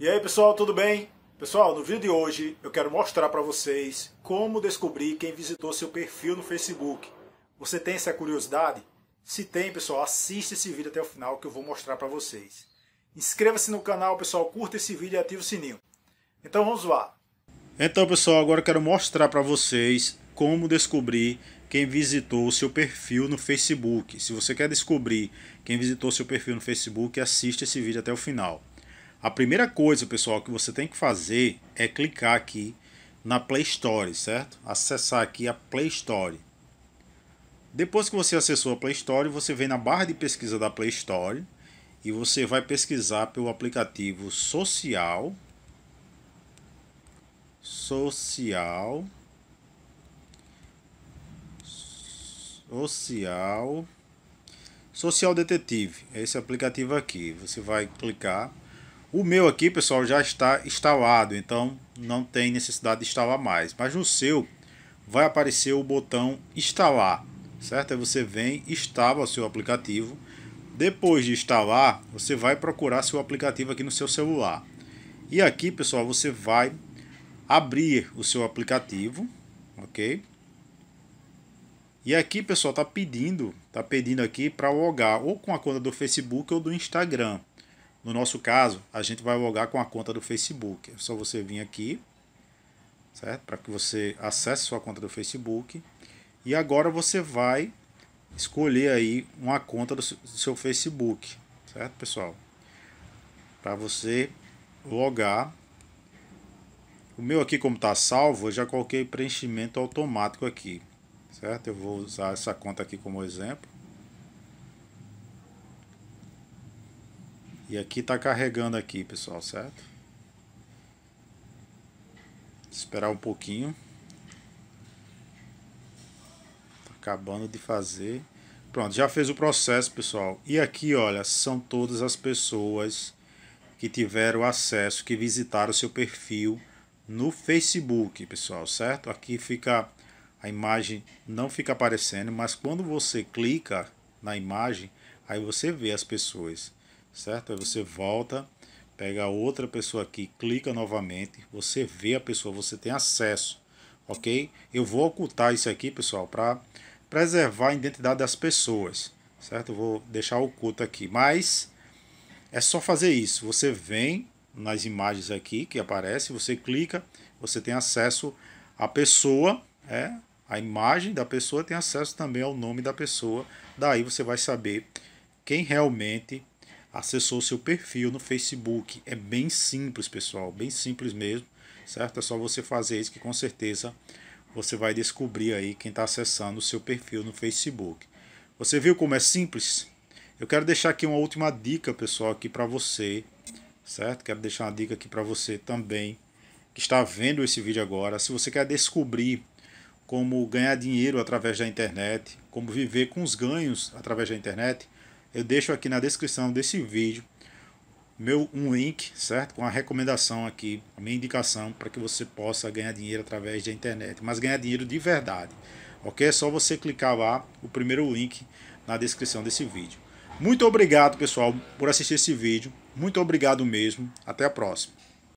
E aí pessoal, tudo bem? Pessoal, no vídeo de hoje eu quero mostrar para vocês como descobrir quem visitou seu perfil no Facebook. Você tem essa curiosidade? Se tem, pessoal, assista esse vídeo até o final que eu vou mostrar para vocês. Inscreva-se no canal, pessoal, curta esse vídeo e ative o sininho. Então vamos lá. Então, pessoal, agora eu quero mostrar para vocês como descobrir quem visitou o seu perfil no Facebook. Se você quer descobrir quem visitou seu perfil no Facebook, assista esse vídeo até o final. A primeira coisa, pessoal, que você tem que fazer é clicar aqui na Play Store, certo? Acessar aqui a Play Store. Depois que você acessou a Play Store, você vem na barra de pesquisa da Play Store e você vai pesquisar pelo aplicativo social social social social detetive é esse aplicativo aqui você vai clicar o meu aqui, pessoal, já está instalado, então não tem necessidade de instalar mais. Mas no seu vai aparecer o botão instalar, certo? Aí você vem, instala o seu aplicativo. Depois de instalar, você vai procurar seu aplicativo aqui no seu celular. E aqui, pessoal, você vai abrir o seu aplicativo, ok? E aqui, pessoal, está pedindo, tá pedindo aqui para logar ou com a conta do Facebook ou do Instagram. No nosso caso, a gente vai logar com a conta do Facebook. É só você vir aqui, certo? Para que você acesse sua conta do Facebook. E agora você vai escolher aí uma conta do seu Facebook, certo, pessoal? Para você logar. O meu aqui, como está salvo, eu já coloquei preenchimento automático aqui, certo? Eu vou usar essa conta aqui como exemplo. E aqui está carregando aqui, pessoal, certo? Esperar um pouquinho. Tá acabando de fazer. Pronto, já fez o processo, pessoal. E aqui, olha, são todas as pessoas que tiveram acesso, que visitaram o seu perfil no Facebook, pessoal, certo? Aqui fica a imagem não fica aparecendo, mas quando você clica na imagem, aí você vê as pessoas certo? Aí você volta, pega outra pessoa aqui, clica novamente, você vê a pessoa, você tem acesso, ok? Eu vou ocultar isso aqui, pessoal, para preservar a identidade das pessoas, certo? Eu vou deixar oculto aqui, mas é só fazer isso. Você vem nas imagens aqui que aparece, você clica, você tem acesso à pessoa, é, a imagem da pessoa tem acesso também ao nome da pessoa. Daí você vai saber quem realmente acessou seu perfil no Facebook. É bem simples, pessoal, bem simples mesmo, certo? É só você fazer isso que com certeza você vai descobrir aí quem está acessando o seu perfil no Facebook. Você viu como é simples? Eu quero deixar aqui uma última dica, pessoal, aqui para você, certo? Quero deixar uma dica aqui para você também que está vendo esse vídeo agora. Se você quer descobrir como ganhar dinheiro através da internet, como viver com os ganhos através da internet, eu deixo aqui na descrição desse vídeo meu um link, certo? Com a recomendação aqui, a minha indicação para que você possa ganhar dinheiro através da internet, mas ganhar dinheiro de verdade. OK? É só você clicar lá, o primeiro link na descrição desse vídeo. Muito obrigado, pessoal, por assistir esse vídeo. Muito obrigado mesmo. Até a próxima.